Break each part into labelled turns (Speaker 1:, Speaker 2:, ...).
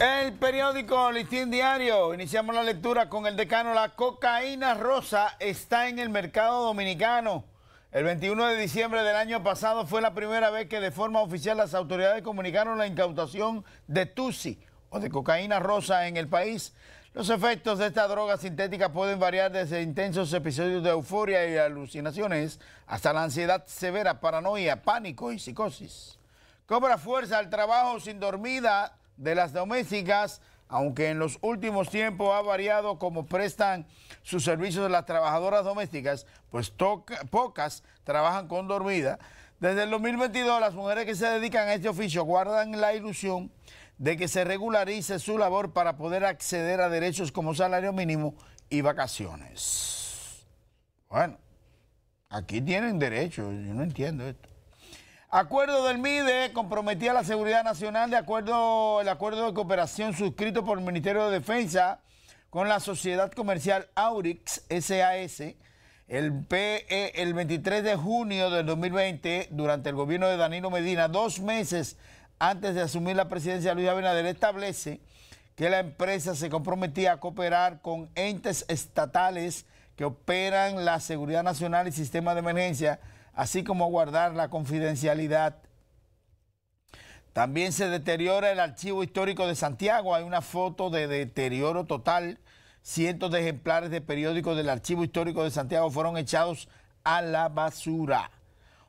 Speaker 1: El periódico Listín Diario. Iniciamos la lectura con el decano. La cocaína rosa está en el mercado dominicano. El 21 de diciembre del año pasado fue la primera vez que de forma oficial las autoridades comunicaron la incautación de Tusi o de cocaína rosa en el país. Los efectos de esta droga sintética pueden variar desde intensos episodios de euforia y alucinaciones hasta la ansiedad severa, paranoia, pánico y psicosis. Cobra fuerza al trabajo sin dormida de las domésticas, aunque en los últimos tiempos ha variado como prestan sus servicios las trabajadoras domésticas, pues pocas trabajan con dormida. Desde el 2022 las mujeres que se dedican a este oficio guardan la ilusión de que se regularice su labor para poder acceder a derechos como salario mínimo y vacaciones. Bueno, aquí tienen derechos, yo no entiendo esto. Acuerdo del MIDE comprometía la seguridad nacional de acuerdo el acuerdo de cooperación suscrito por el Ministerio de Defensa con la sociedad comercial Aurix SAS el, PE, el 23 de junio del 2020 durante el gobierno de Danilo Medina, dos meses antes de asumir la presidencia de Luis Abinader, establece que la empresa se comprometía a cooperar con entes estatales que operan la seguridad nacional y sistema de emergencia así como guardar la confidencialidad. También se deteriora el archivo histórico de Santiago. Hay una foto de deterioro total. Cientos de ejemplares de periódicos del archivo histórico de Santiago fueron echados a la basura.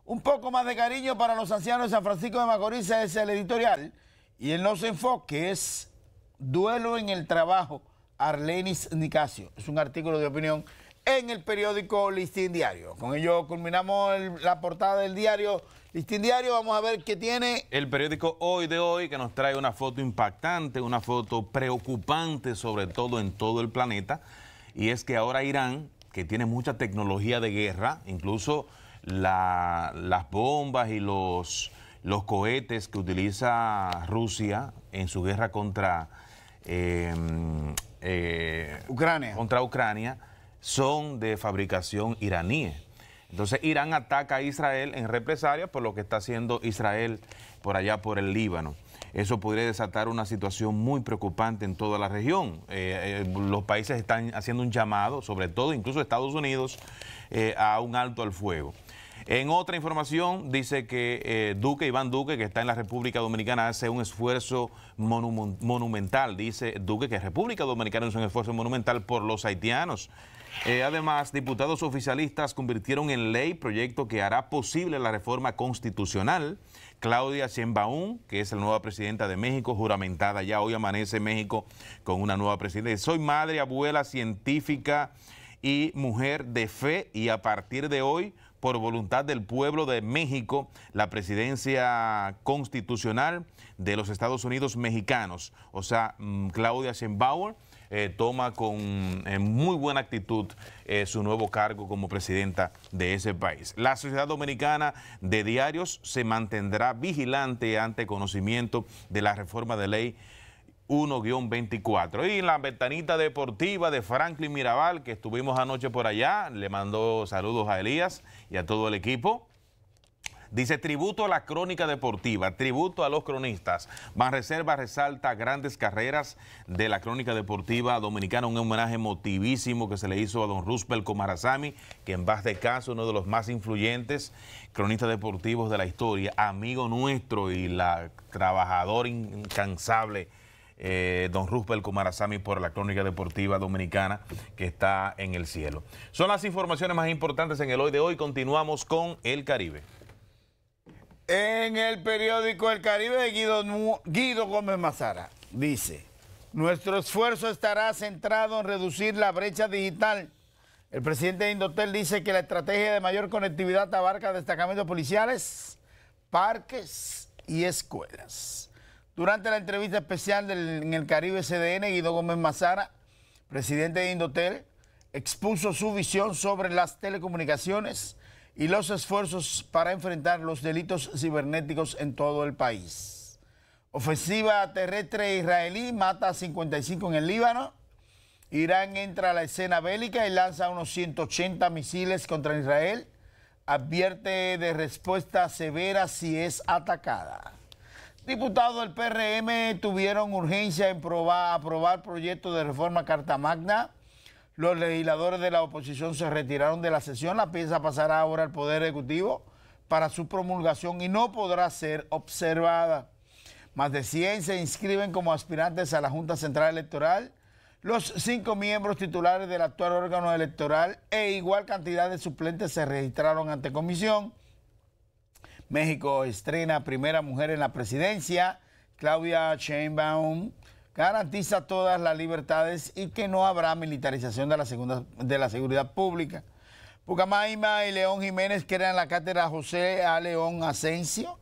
Speaker 1: Un poco más de cariño para los ancianos de San Francisco de Macorís es el editorial. Y el se enfoque es Duelo en el Trabajo, Arlenis Nicasio. Es un artículo de opinión en el periódico Listín Diario. Con ello culminamos la portada del diario Listín Diario. Vamos a ver qué tiene.
Speaker 2: El periódico Hoy de Hoy que nos trae una foto impactante, una foto preocupante sobre todo en todo el planeta. Y es que ahora Irán, que tiene mucha tecnología de guerra, incluso las bombas y los, cohetes que utiliza Rusia en su guerra contra... Eh, eh, Ucrania. Contra Ucrania son de fabricación iraní. Entonces Irán ataca a Israel en represalia por lo que está haciendo Israel por allá por el Líbano. Eso podría desatar una situación muy preocupante en toda la región. Eh, eh, los países están haciendo un llamado, sobre todo incluso Estados Unidos, eh, a un alto al fuego. En otra información dice que Duque, Iván Duque, que está en la República Dominicana, hace un esfuerzo monumental. Dice Duque que República Dominicana es un esfuerzo monumental por los haitianos. Eh, además, diputados oficialistas convirtieron en ley proyecto que hará posible la reforma constitucional. Claudia Sheinbaum, que es la nueva presidenta de México, juramentada ya hoy amanece México con una nueva presidenta. Soy madre, abuela, científica y mujer de fe y a partir de hoy, por voluntad del pueblo de México, la presidencia constitucional de los Estados Unidos mexicanos, o sea, mm, Claudia Sheinbaum eh, toma con eh, muy buena actitud eh, su nuevo cargo como presidenta de ese país. La Sociedad Dominicana de Diarios se mantendrá vigilante ante conocimiento de la reforma de ley 1-24. Y en la ventanita deportiva de Franklin Mirabal, que estuvimos anoche por allá, le mandó saludos a Elías y a todo el equipo. Dice tributo a la crónica deportiva, tributo a los cronistas. Reserva resalta grandes carreras de la crónica deportiva dominicana, un homenaje motivísimo que se le hizo a don Ruspel Comarazami, que en base de caso uno de los más influyentes cronistas deportivos de la historia, amigo nuestro y la trabajador incansable. Eh, don Ruspel Kumarasami por la Crónica Deportiva Dominicana que está en el cielo. Son las informaciones más importantes en el hoy de hoy. Continuamos con el Caribe.
Speaker 1: En el periódico El Caribe Guido, Gómez Mazara dice, nuestro esfuerzo estará centrado en reducir la brecha digital. El presidente de Indotel dice que la estrategia de mayor conectividad abarca destacamentos policiales, parques y escuelas. Durante la entrevista especial en el Caribe CDN, Guido Gómez Mazara, presidente de Indotel, expuso su visión sobre las telecomunicaciones y los esfuerzos para enfrentar los delitos cibernéticos en todo el país. Ofensiva terrestre israelí mata a 55 en el Líbano. Irán entra a la escena bélica y lanza unos 180 misiles contra Israel. Advierte de respuesta severa si es atacada. Diputados del PRM tuvieron urgencia en aprobar proyecto de reforma Carta Magna los legisladores de la oposición se retiraron de la sesión. La pieza pasará ahora al Poder Ejecutivo para su promulgación y no podrá ser observada. Más de 100 se inscriben como aspirantes a la Junta Central Electoral. Los cinco miembros titulares del actual órgano electoral e igual cantidad de suplentes se registraron ante comisión. México estrena primera mujer en la presidencia. Claudia Sheinbaum garantiza todas las libertades y que no habrá militarización de la, segunda, de la seguridad pública. Pucamaima y León Jiménez crean la cátedra José A. León Asensio,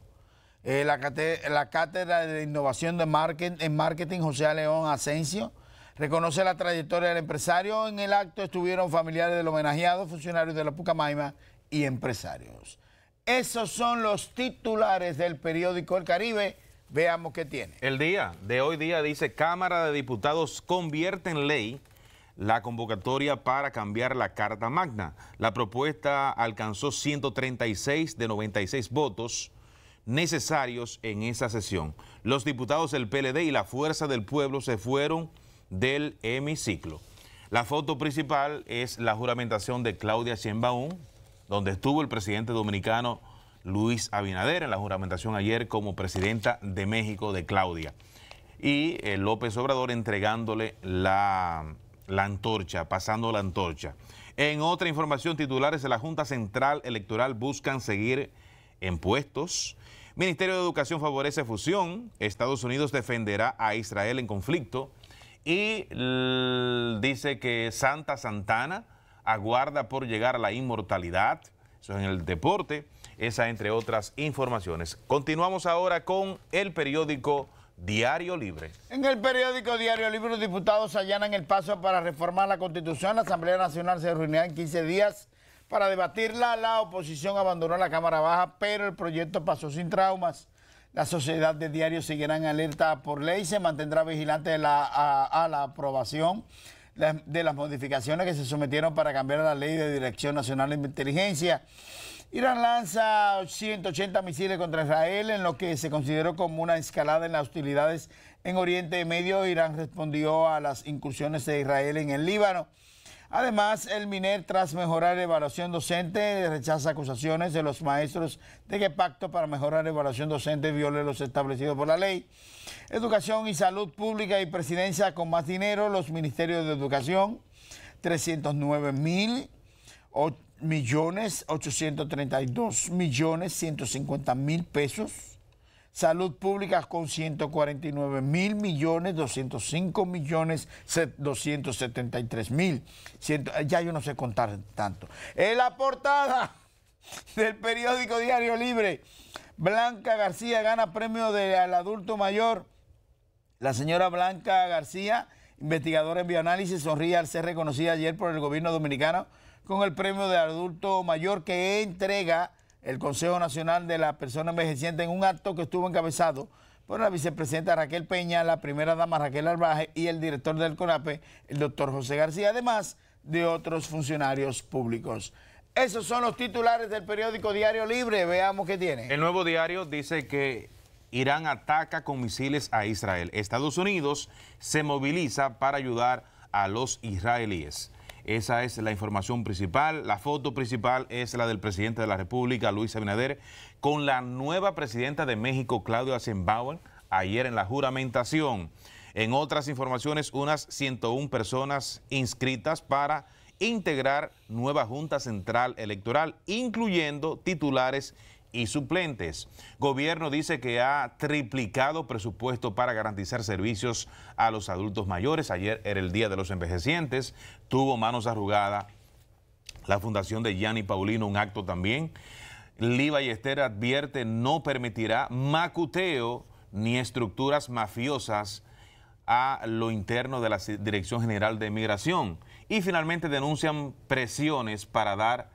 Speaker 1: eh, la, cátedra, de innovación de marketing, en marketing José A. León Asensio. Reconoce la trayectoria del empresario. En el acto estuvieron familiares del homenajeado, funcionarios de la Pucamaima y empresarios. Esos son los titulares del periódico El Caribe. Veamos qué tiene.
Speaker 2: El día de hoy día dice Cámara de Diputados convierte en ley la convocatoria para cambiar la Carta Magna. La propuesta alcanzó 136 de 96 votos necesarios en esa sesión. Los diputados del PLD y la Fuerza del Pueblo se fueron del hemiciclo. La foto principal es la juramentación de Claudia Sheinbaum, donde estuvo el presidente dominicano Luis Abinader en la juramentación ayer como presidenta de México de Claudia. Y eh, López Obrador entregándole la, la antorcha, pasando la antorcha. En otra información, titulares de la Junta Central Electoral buscan seguir en puestos. Ministerio de Educación favorece fusión. Estados Unidos defenderá a Israel en conflicto. Y dice que Santa Santana aguarda por llegar a la inmortalidad eso es en el deporte, esa entre otras informaciones. Continuamos ahora con el periódico Diario Libre.
Speaker 1: En el periódico Diario Libre, los diputados allanan el paso para reformar la Constitución. La Asamblea Nacional se reunirá en 15 días para debatirla. La oposición abandonó la Cámara Baja, pero el proyecto pasó sin traumas. La sociedad de diarios seguirá en alerta por ley, se mantendrá vigilante a la aprobación de las modificaciones que se sometieron para cambiar la ley de Dirección Nacional de Inteligencia. Irán lanza 180 misiles contra Israel en lo que se consideró como una escalada en las hostilidades en Oriente Medio. Irán respondió a las incursiones de Israel en el Líbano. Además, el MINER, tras mejorar evaluación docente, rechaza acusaciones de los maestros de que pacto para mejorar evaluación docente viole los establecidos por la ley. Educación y Salud Pública y Presidencia con más dinero, los ministerios de Educación, 309 mil millones 832 millones 150 mil pesos Salud Pública con 149 mil millones, 205 millones, 273 mil. Eh, ya yo no sé contar tanto. En la portada del periódico Diario Libre, Blanca García gana premio al adulto mayor. La señora Blanca García, investigadora en bioanálisis, sonríe al ser reconocida ayer por el gobierno dominicano con el premio de adulto mayor que entrega el Consejo Nacional de la Persona Envejeciente en un acto que estuvo encabezado por la vicepresidenta Raquel Peña, la primera dama Raquel Arbaje y el director del CONAPE, el doctor José García, además de otros funcionarios públicos. Esos son los titulares del periódico Diario Libre. Veamos qué tiene.
Speaker 2: El nuevo diario dice que Irán ataca con misiles a Israel. Estados Unidos se moviliza para ayudar a los israelíes. Esa es la información principal. La foto principal es la del presidente de la República, Luis Abinader, con la nueva presidenta de México, Claudia Sheinbaum, ayer en la juramentación. En otras informaciones, unas 101 personas inscritas para integrar nueva Junta Central Electoral, incluyendo titulares y suplentes. Gobierno dice que ha triplicado presupuesto para garantizar servicios a los adultos mayores. Ayer era el Día de los Envejecientes, tuvo manos arrugadas la fundación de Gianni Paulino, un acto también. Liva y Esther advierte no permitirá macuteo ni estructuras mafiosas a lo interno de la Dirección General de Migración. Y finalmente denuncian presiones para dar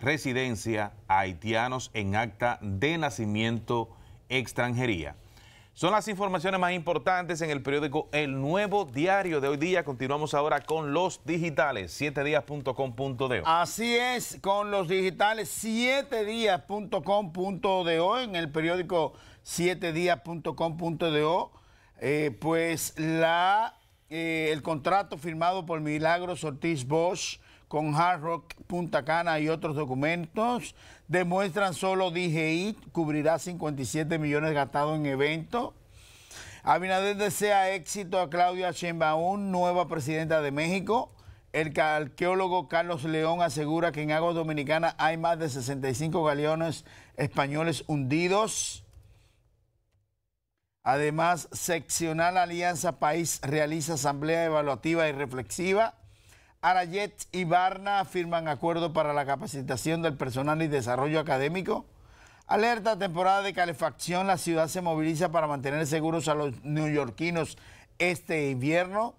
Speaker 2: residencia haitianos en acta de nacimiento extranjería. Son las informaciones más importantes en el periódico El Nuevo Diario de hoy día. Continuamos ahora con los digitales, 7días.com.de.
Speaker 1: Así es, con los digitales, 7días.com.de en el periódico 7días.com.de. Eh, pues la, eh, el contrato firmado por Milagros Ortiz Bosch con Hard Rock Punta Cana y otros documentos. Demuestran solo DGI cubrirá 57 millones gastados en evento. Abinader desea éxito a Claudia Sheinbaum, nueva presidenta de México. El arqueólogo Carlos León asegura que en aguas dominicanas hay más de 65 galeones españoles hundidos. Además, seccional Alianza País realiza asamblea evaluativa y reflexiva. Arayet y Barna firman acuerdo para la capacitación del personal y desarrollo académico. Alerta temporada de calefacción, la ciudad se moviliza para mantener seguros a los neoyorquinos este invierno.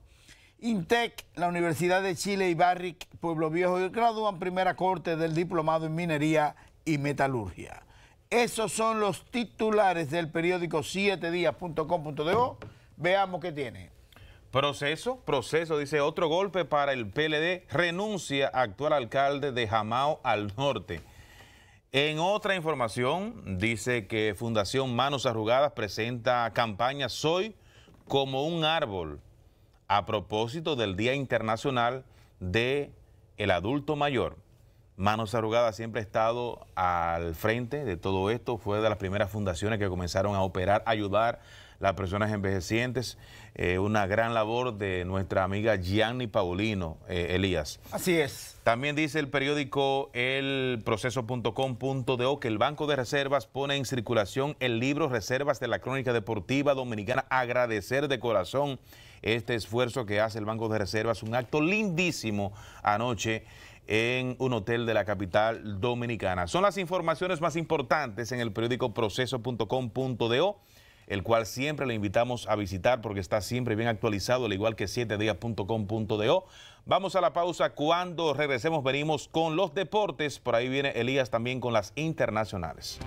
Speaker 1: INTEC, la Universidad de Chile y Barrick, Pueblo Viejo, gradúan primera corte del diplomado en minería y metalurgia. Esos son los titulares del periódico 7días.com.do. Veamos qué tiene.
Speaker 2: Proceso, proceso, dice otro golpe para el PLD, renuncia actual alcalde de Jamao al norte. En otra información, dice que Fundación Manos Arrugadas presenta campaña Soy como un árbol a propósito del Día Internacional de el Adulto Mayor. Manos Arrugadas siempre ha estado al frente de todo esto, fue de las primeras fundaciones que comenzaron a operar, a ayudar las personas envejecientes. Eh, una gran labor de nuestra amiga Gianni Paulino eh, Elías. Así es. También dice el periódico elproceso.com.do que el Banco de Reservas pone en circulación el libro Reservas de la Crónica Deportiva Dominicana. Agradecer de corazón este esfuerzo que hace el Banco de Reservas, un acto lindísimo anoche en un hotel de la capital dominicana. Son las informaciones más importantes en el periódico proceso.com.do el cual siempre le invitamos a visitar porque está siempre bien actualizado, al igual que 7días.com.do. Vamos a la pausa. Cuando regresemos, venimos con los deportes. Por ahí viene Elías también con las internacionales.